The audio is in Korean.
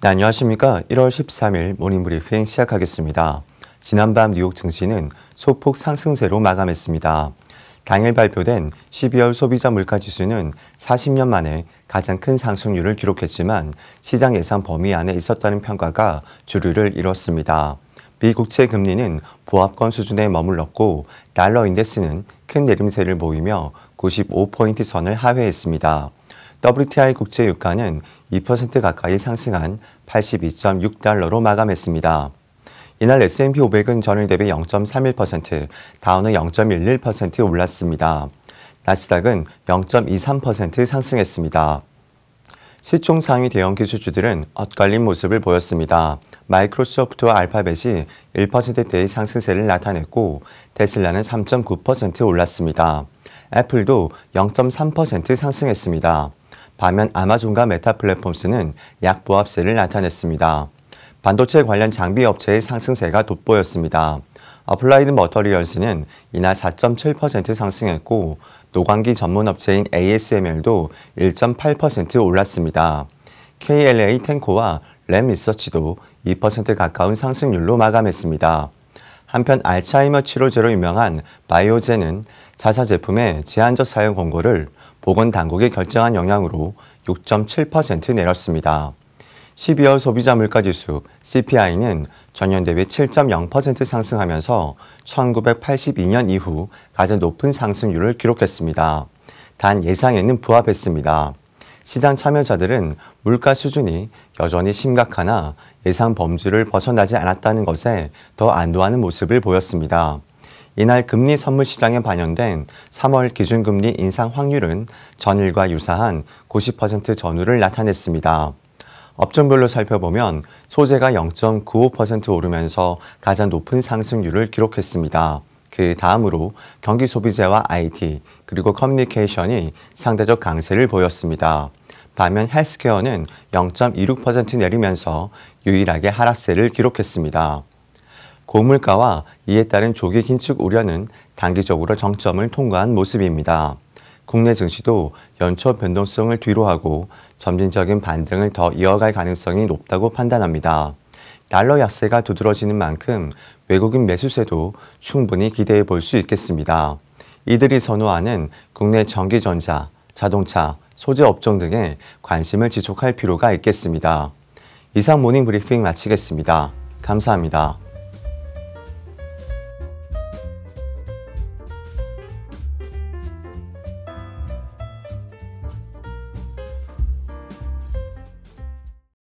네, 안녕하십니까. 1월 13일 모닝브리핑 시작하겠습니다. 지난밤 뉴욕 증시는 소폭 상승세로 마감했습니다. 당일 발표된 12월 소비자 물가 지수는 40년 만에 가장 큰 상승률을 기록했지만 시장 예상 범위 안에 있었다는 평가가 주류를 이뤘습니다. 미국채 금리는 보합권 수준에 머물렀고 달러 인덱스는 큰 내림세를 보이며 95포인트 선을 하회했습니다. WTI 국제 유가는 2% 가까이 상승한 82.6달러로 마감했습니다. 이날 S&P 500은 전일 대비 0.31%, 다운은 0.11% 올랐습니다. 나스닥은 0.23% 상승했습니다. 시총 상위 대형 기술주들은 엇갈린 모습을 보였습니다. 마이크로소프트와 알파벳이 1%대의 상승세를 나타냈고 테슬라는 3.9% 올랐습니다. 애플도 0.3% 상승했습니다. 반면 아마존과 메타 플랫폼스는 약보합세를 나타냈습니다. 반도체 관련 장비 업체의 상승세가 돋보였습니다. 어플라이드 머터리얼스는 이날 4.7% 상승했고 노광기 전문 업체인 ASML도 1.8% 올랐습니다. KLA 텐코와램 리서치도 2% 가까운 상승률로 마감했습니다. 한편 알츠하이머 치료제로 유명한 바이오젠은 자사 제품의 제한적 사용 권고를 보건당국이 결정한 영향으로 6.7% 내렸습니다. 12월 소비자 물가지수 CPI는 전년 대비 7.0% 상승하면서 1982년 이후 가장 높은 상승률을 기록했습니다. 단 예상에는 부합했습니다. 시장 참여자들은 물가 수준이 여전히 심각하나 예상 범주를 벗어나지 않았다는 것에 더 안도하는 모습을 보였습니다. 이날 금리 선물 시장에 반영된 3월 기준금리 인상 확률은 전일과 유사한 90% 전후를 나타냈습니다. 업종별로 살펴보면 소재가 0.95% 오르면서 가장 높은 상승률을 기록했습니다. 그 다음으로 경기 소비재와 IT 그리고 커뮤니케이션이 상대적 강세를 보였습니다. 반면 헬스케어는 0.26% 내리면서 유일하게 하락세를 기록했습니다. 고물가와 이에 따른 조기 긴축 우려는 단기적으로 정점을 통과한 모습입니다. 국내 증시도 연초 변동성을 뒤로하고 점진적인 반등을 더 이어갈 가능성이 높다고 판단합니다. 달러 약세가 두드러지는 만큼 외국인 매수세도 충분히 기대해 볼 수 있겠습니다. 이들이 선호하는 국내 전기전자, 자동차, 소재 업종 등에 관심을 지속할 필요가 있겠습니다. 이상 모닝 브리핑 마치겠습니다. 감사합니다.